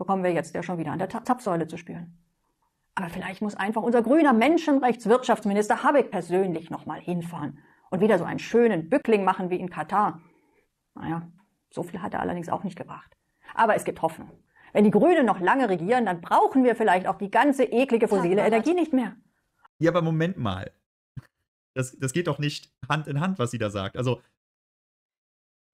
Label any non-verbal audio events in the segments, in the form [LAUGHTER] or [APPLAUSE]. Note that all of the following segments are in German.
bekommen wir jetzt ja schon wieder an der Zapfsäule zu spüren. Aber vielleicht muss einfach unser grüner Menschenrechtswirtschaftsminister Habeck persönlich nochmal hinfahren und wieder so einen schönen Bückling machen wie in Katar. Naja, so viel hat er allerdings auch nicht gebracht. Aber es gibt Hoffnung. Wenn die Grünen noch lange regieren, dann brauchen wir vielleicht auch die ganze eklige fossile Energie nicht mehr. Ja, aber Moment mal. Das, das geht doch nicht Hand in Hand, was sie da sagt. Also,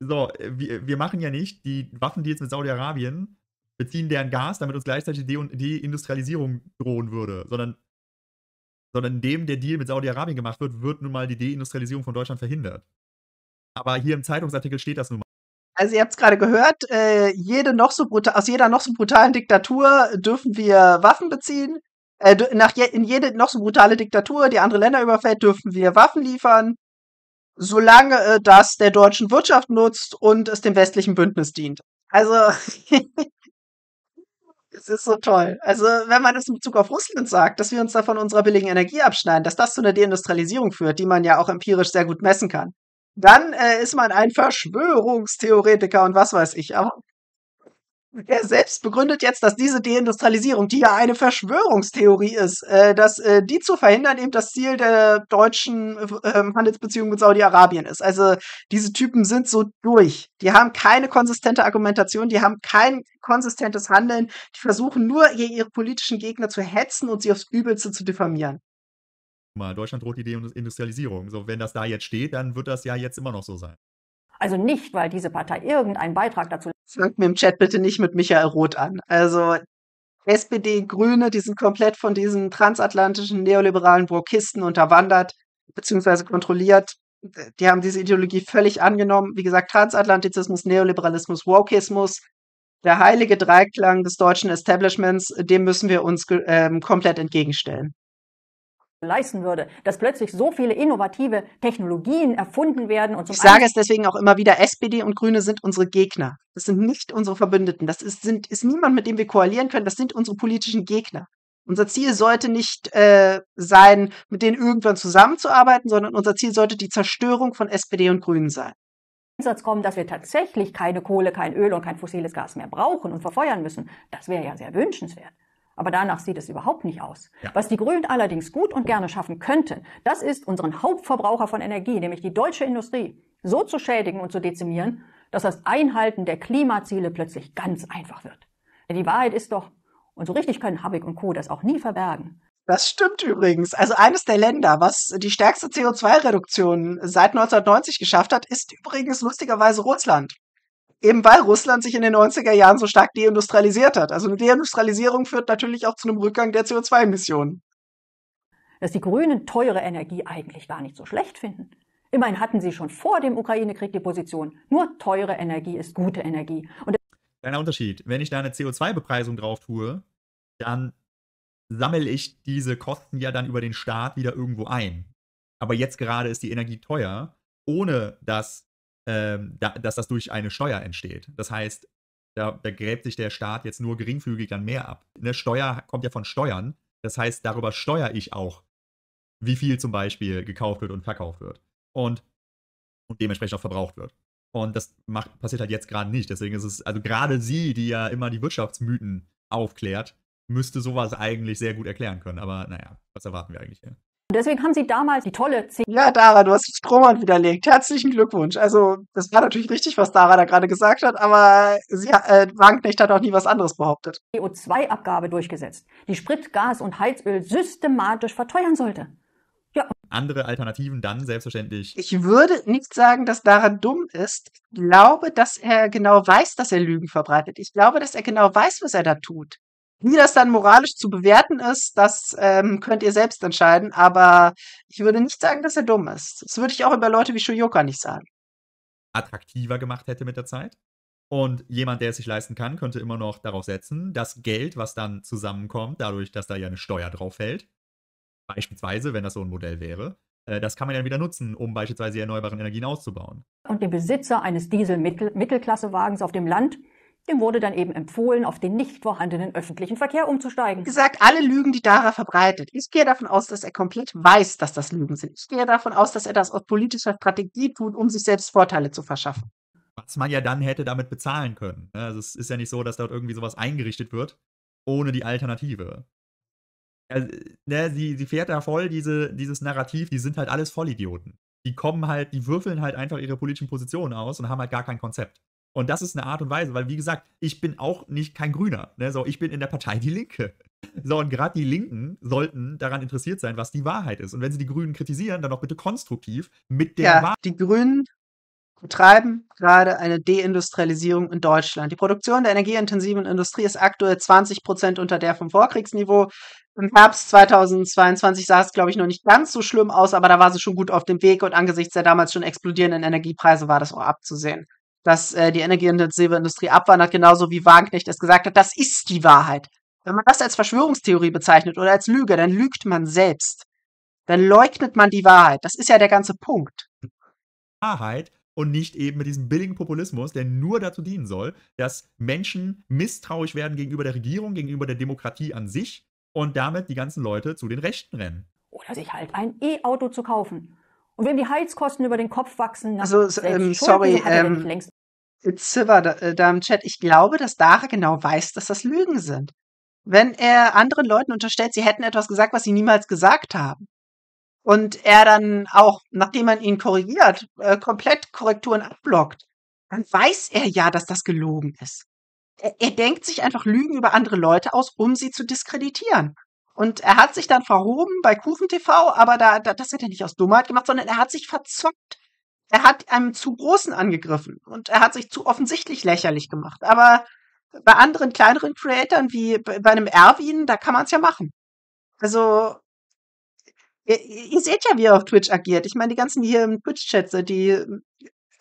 so, äh, wir, wir machen ja nicht die Waffendeals mit Saudi-Arabien, beziehen deren Gas, damit uns gleichzeitig die Deindustrialisierung drohen würde, sondern, sondern indem der Deal mit Saudi-Arabien gemacht wird, wird nun mal die Deindustrialisierung von Deutschland verhindert. Aber hier im Zeitungsartikel steht das nun mal. Also ihr habt es gerade gehört, äh, jede noch so aus jeder noch so brutalen Diktatur dürfen wir Waffen beziehen. Äh, nach je in jede noch so brutale Diktatur, die andere Länder überfällt, dürfen wir Waffen liefern, solange äh, das der deutschen Wirtschaft nutzt und es dem westlichen Bündnis dient. Also [LAUGHS] Das ist so toll. Also, wenn man das in Bezug auf Russland sagt, dass wir uns da von unserer billigen Energie abschneiden, dass das zu einer Deindustrialisierung führt, die man ja auch empirisch sehr gut messen kann, dann äh, ist man ein Verschwörungstheoretiker und was weiß ich. Aber er selbst begründet jetzt, dass diese Deindustrialisierung, die ja eine Verschwörungstheorie ist, äh, dass äh, die zu verhindern eben das Ziel der deutschen äh, ähm, Handelsbeziehungen mit Saudi-Arabien ist. Also diese Typen sind so durch. Die haben keine konsistente Argumentation, die haben kein konsistentes Handeln, die versuchen nur ihre politischen Gegner zu hetzen und sie aufs Übelste zu diffamieren. Mal, Deutschland droht die Deindustrialisierung. So, wenn das da jetzt steht, dann wird das ja jetzt immer noch so sein. Also nicht, weil diese Partei irgendeinen Beitrag dazu. Fangt mir im Chat bitte nicht mit Michael Roth an. Also SPD, Grüne, die sind komplett von diesen transatlantischen neoliberalen Brokisten unterwandert bzw. kontrolliert. Die haben diese Ideologie völlig angenommen. Wie gesagt, Transatlantizismus, Neoliberalismus, Wokismus, der heilige Dreiklang des deutschen Establishments, dem müssen wir uns ähm, komplett entgegenstellen leisten würde, dass plötzlich so viele innovative Technologien erfunden werden und Ich sage es deswegen auch immer wieder, SPD und Grüne sind unsere Gegner. Das sind nicht unsere Verbündeten. Das ist, sind, ist niemand, mit dem wir koalieren können. Das sind unsere politischen Gegner. Unser Ziel sollte nicht äh, sein, mit denen irgendwann zusammenzuarbeiten, sondern unser Ziel sollte die Zerstörung von SPD und Grünen sein. Einsatz kommen, dass wir tatsächlich keine Kohle, kein Öl und kein fossiles Gas mehr brauchen und verfeuern müssen, das wäre ja sehr wünschenswert. Aber danach sieht es überhaupt nicht aus. Ja. Was die Grünen allerdings gut und gerne schaffen könnten, das ist, unseren Hauptverbraucher von Energie, nämlich die deutsche Industrie, so zu schädigen und zu dezimieren, dass das Einhalten der Klimaziele plötzlich ganz einfach wird. Denn die Wahrheit ist doch, und so richtig können Habeck und Co. das auch nie verbergen. Das stimmt übrigens. Also eines der Länder, was die stärkste CO2-Reduktion seit 1990 geschafft hat, ist übrigens lustigerweise Russland eben weil Russland sich in den 90er Jahren so stark deindustrialisiert hat. Also eine Deindustrialisierung führt natürlich auch zu einem Rückgang der CO2-Emissionen. Dass die Grünen teure Energie eigentlich gar nicht so schlecht finden. Immerhin hatten sie schon vor dem Ukraine-Krieg die Position, nur teure Energie ist gute Energie. Und Kleiner Unterschied. Wenn ich da eine CO2-Bepreisung drauf tue, dann sammle ich diese Kosten ja dann über den Staat wieder irgendwo ein. Aber jetzt gerade ist die Energie teuer, ohne dass ähm, da, dass das durch eine Steuer entsteht. Das heißt, da, da, gräbt sich der Staat jetzt nur geringfügig dann mehr ab. Eine Steuer kommt ja von Steuern. Das heißt, darüber steuere ich auch, wie viel zum Beispiel gekauft wird und verkauft wird. Und, und dementsprechend auch verbraucht wird. Und das macht, passiert halt jetzt gerade nicht. Deswegen ist es, also gerade sie, die ja immer die Wirtschaftsmythen aufklärt, müsste sowas eigentlich sehr gut erklären können. Aber naja, was erwarten wir eigentlich hier? Und deswegen haben sie damals die tolle C Ja, Dara, du hast Strohmann widerlegt. Herzlichen Glückwunsch. Also, das war natürlich richtig, was Dara da gerade gesagt hat, aber sie, äh, Wagenknecht hat auch nie was anderes behauptet. CO2-Abgabe durchgesetzt, die Sprit, Gas und Heizöl systematisch verteuern sollte. Ja. Andere Alternativen dann selbstverständlich. Ich würde nicht sagen, dass Dara dumm ist. Ich glaube, dass er genau weiß, dass er Lügen verbreitet. Ich glaube, dass er genau weiß, was er da tut. Wie das dann moralisch zu bewerten ist, das ähm, könnt ihr selbst entscheiden, aber ich würde nicht sagen, dass er dumm ist. Das würde ich auch über Leute wie Shoyoka nicht sagen. Attraktiver gemacht hätte mit der Zeit. Und jemand, der es sich leisten kann, könnte immer noch darauf setzen, das Geld, was dann zusammenkommt, dadurch, dass da ja eine Steuer drauf fällt, beispielsweise, wenn das so ein Modell wäre, äh, das kann man dann wieder nutzen, um beispielsweise die erneuerbaren Energien auszubauen. Und den Besitzer eines Diesel-Mittelklassewagens auf dem Land dem wurde dann eben empfohlen, auf den nicht vorhandenen öffentlichen Verkehr umzusteigen. Wie gesagt, alle Lügen, die Dara verbreitet. Ich gehe davon aus, dass er komplett weiß, dass das Lügen sind. Ich gehe davon aus, dass er das aus politischer Strategie tut, um sich selbst Vorteile zu verschaffen. Was man ja dann hätte damit bezahlen können. Ne? Also es ist ja nicht so, dass dort irgendwie sowas eingerichtet wird, ohne die Alternative. Also, ne, sie, sie fährt da voll diese, dieses Narrativ, die sind halt alles Vollidioten. Die kommen halt, die würfeln halt einfach ihre politischen Positionen aus und haben halt gar kein Konzept. Und das ist eine Art und Weise, weil wie gesagt, ich bin auch nicht kein Grüner. Ne? So, ich bin in der Partei die Linke. So, und gerade die Linken sollten daran interessiert sein, was die Wahrheit ist. Und wenn sie die Grünen kritisieren, dann auch bitte konstruktiv mit der ja, Wahrheit. Die Grünen betreiben gerade eine Deindustrialisierung in Deutschland. Die Produktion der energieintensiven Industrie ist aktuell 20 Prozent unter der vom Vorkriegsniveau. Im Herbst 2022 sah es, glaube ich, noch nicht ganz so schlimm aus, aber da war sie schon gut auf dem Weg und angesichts der damals schon explodierenden Energiepreise war das auch abzusehen dass äh, die energieintensive Industrie abwandert, genauso wie Wagenknecht es gesagt hat. Das ist die Wahrheit. Wenn man das als Verschwörungstheorie bezeichnet oder als Lüge, dann lügt man selbst. Dann leugnet man die Wahrheit. Das ist ja der ganze Punkt. Wahrheit und nicht eben mit diesem billigen Populismus, der nur dazu dienen soll, dass Menschen misstrauisch werden gegenüber der Regierung, gegenüber der Demokratie an sich und damit die ganzen Leute zu den Rechten rennen. Oder sich halt ein E-Auto zu kaufen. Und wenn die Heizkosten über den Kopf wachsen, dann also, ähm, sorry, ähm, Silver da, äh, da im Chat, ich glaube, dass Dara genau weiß, dass das Lügen sind. Wenn er anderen Leuten unterstellt, sie hätten etwas gesagt, was sie niemals gesagt haben. Und er dann auch, nachdem man ihn korrigiert, äh, komplett Korrekturen abblockt, dann weiß er ja, dass das gelogen ist. Er, er denkt sich einfach Lügen über andere Leute aus, um sie zu diskreditieren. Und er hat sich dann verhoben bei Kufen TV, aber da, da, das hat er nicht aus Dummheit gemacht, sondern er hat sich verzockt er hat einem zu großen angegriffen und er hat sich zu offensichtlich lächerlich gemacht. Aber bei anderen kleineren Creatoren wie bei einem Erwin, da kann man es ja machen. Also ihr, ihr, seht ja, wie er auf Twitch agiert. Ich meine, die ganzen hier im Twitch-Chat, die,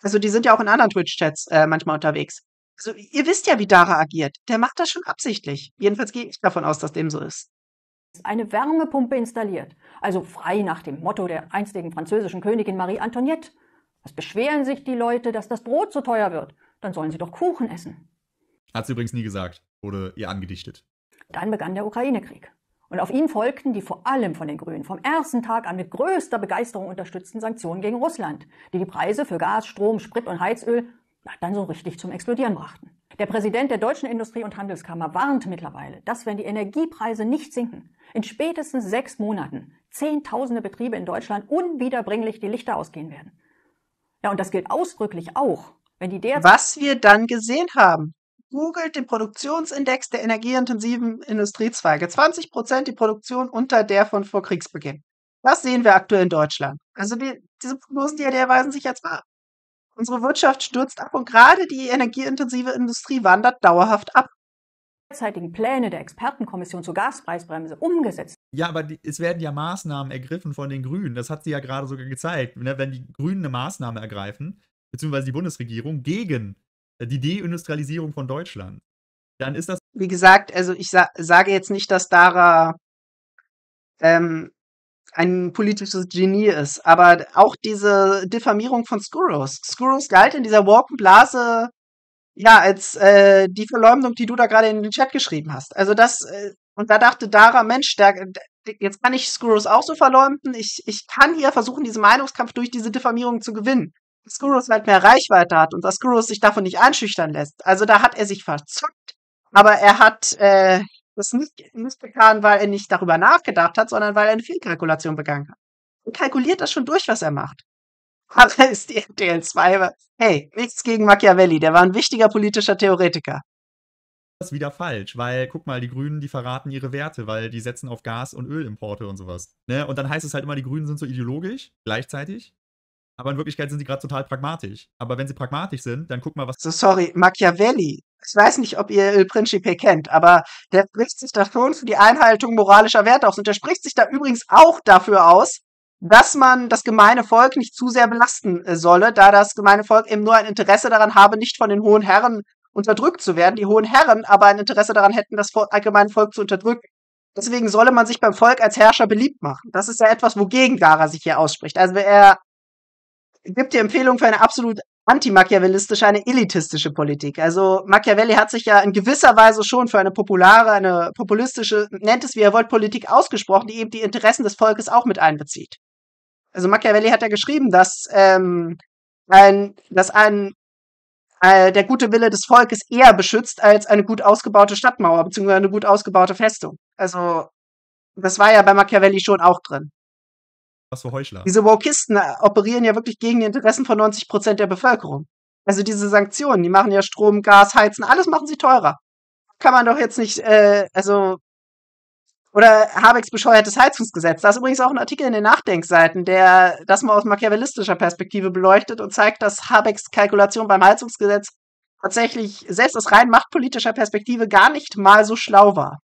also die sind ja auch in anderen Twitch-Chats äh, manchmal unterwegs. Also ihr wisst ja, wie Dara agiert. Der macht das schon absichtlich. Jedenfalls gehe ich davon aus, dass dem so ist. Eine Wärmepumpe installiert. Also frei nach dem Motto der einstigen französischen Königin Marie Antoinette. Was beschweren sich die Leute, dass das Brot so teuer wird? Dann sollen sie doch Kuchen essen. Hat sie übrigens nie gesagt, wurde ihr angedichtet. Dann begann der Ukraine-Krieg. Und auf ihn folgten die vor allem von den Grünen vom ersten Tag an mit größter Begeisterung unterstützten Sanktionen gegen Russland, die die Preise für Gas, Strom, Sprit und Heizöl dann so richtig zum Explodieren brachten. Der Präsident der Deutschen Industrie- und Handelskammer warnt mittlerweile, dass wenn die Energiepreise nicht sinken, in spätestens sechs Monaten Zehntausende Betriebe in Deutschland unwiederbringlich die Lichter ausgehen werden. Ja, und das gilt ausdrücklich auch. Wenn die derzeit Was wir dann gesehen haben. Googelt den Produktionsindex der energieintensiven Industriezweige. 20 Prozent die Produktion unter der von vor Kriegsbeginn. Das sehen wir aktuell in Deutschland. Also die, diese Prognosen, die erweisen sich jetzt wahr. Unsere Wirtschaft stürzt ab und gerade die energieintensive Industrie wandert dauerhaft ab derzeitigen Pläne der Expertenkommission zur Gaspreisbremse umgesetzt. Ja, aber die, es werden ja Maßnahmen ergriffen von den Grünen. Das hat sie ja gerade sogar gezeigt. Ne, wenn die Grünen eine Maßnahme ergreifen, beziehungsweise die Bundesregierung, gegen äh, die Deindustrialisierung von Deutschland, dann ist das. Wie gesagt, also ich sa sage jetzt nicht, dass Dara ähm, ein politisches Genie ist, aber auch diese Diffamierung von Skuros. Skuros galt in dieser Walkenblase ja, als äh, die Verleumdung, die du da gerade in den Chat geschrieben hast. Also das, äh, und da dachte Dara, Mensch, der, jetzt kann ich Skurrus auch so verleumden. Ich, ich kann hier versuchen, diesen Meinungskampf durch diese Diffamierung zu gewinnen. Skurrus halt mehr Reichweite hat und dass Skurrus sich davon nicht einschüchtern lässt. Also da hat er sich verzockt, aber er hat äh, das nicht, nicht getan, weil er nicht darüber nachgedacht hat, sondern weil er eine Fehlkalkulation begangen hat. Und kalkuliert das schon durch, was er macht. Aber ist [LAUGHS] die RTL 2. hey, nichts gegen Machiavelli, der war ein wichtiger politischer Theoretiker. Das ist wieder falsch, weil guck mal, die Grünen, die verraten ihre Werte, weil die setzen auf Gas- und Ölimporte und sowas. Ne? Und dann heißt es halt immer, die Grünen sind so ideologisch gleichzeitig. Aber in Wirklichkeit sind sie gerade total pragmatisch. Aber wenn sie pragmatisch sind, dann guck mal, was. So, also, sorry, Machiavelli. Ich weiß nicht, ob ihr Il Principe kennt, aber der spricht sich da schon für die Einhaltung moralischer Werte aus. Und der spricht sich da übrigens auch dafür aus, dass man das gemeine Volk nicht zu sehr belasten äh, solle, da das gemeine Volk eben nur ein Interesse daran habe, nicht von den hohen Herren unterdrückt zu werden, die hohen Herren aber ein Interesse daran hätten, das allgemeine Volk zu unterdrücken. Deswegen solle man sich beim Volk als Herrscher beliebt machen. Das ist ja etwas, wogegen Gara sich hier ausspricht. Also er gibt die Empfehlung für eine absolut antimachiavellistische, eine elitistische Politik. Also Machiavelli hat sich ja in gewisser Weise schon für eine populare, eine populistische, nennt es wie ihr wollt, Politik ausgesprochen, die eben die Interessen des Volkes auch mit einbezieht also Machiavelli hat ja geschrieben, dass, ähm, ein, dass ein, äh, der gute Wille des Volkes eher beschützt als eine gut ausgebaute Stadtmauer, beziehungsweise eine gut ausgebaute Festung. Also, das war ja bei Machiavelli schon auch drin. Was für Heuchler. Diese Wokisten äh, operieren ja wirklich gegen die Interessen von 90 Prozent der Bevölkerung. Also diese Sanktionen, die machen ja Strom, Gas, Heizen, alles machen sie teurer. Kann man doch jetzt nicht, äh, also oder Habecks bescheuertes Heizungsgesetz. Da ist übrigens auch ein Artikel in den Nachdenkseiten, der das mal aus machiavellistischer Perspektive beleuchtet und zeigt, dass Habecks Kalkulation beim Heizungsgesetz tatsächlich selbst aus rein machtpolitischer Perspektive gar nicht mal so schlau war.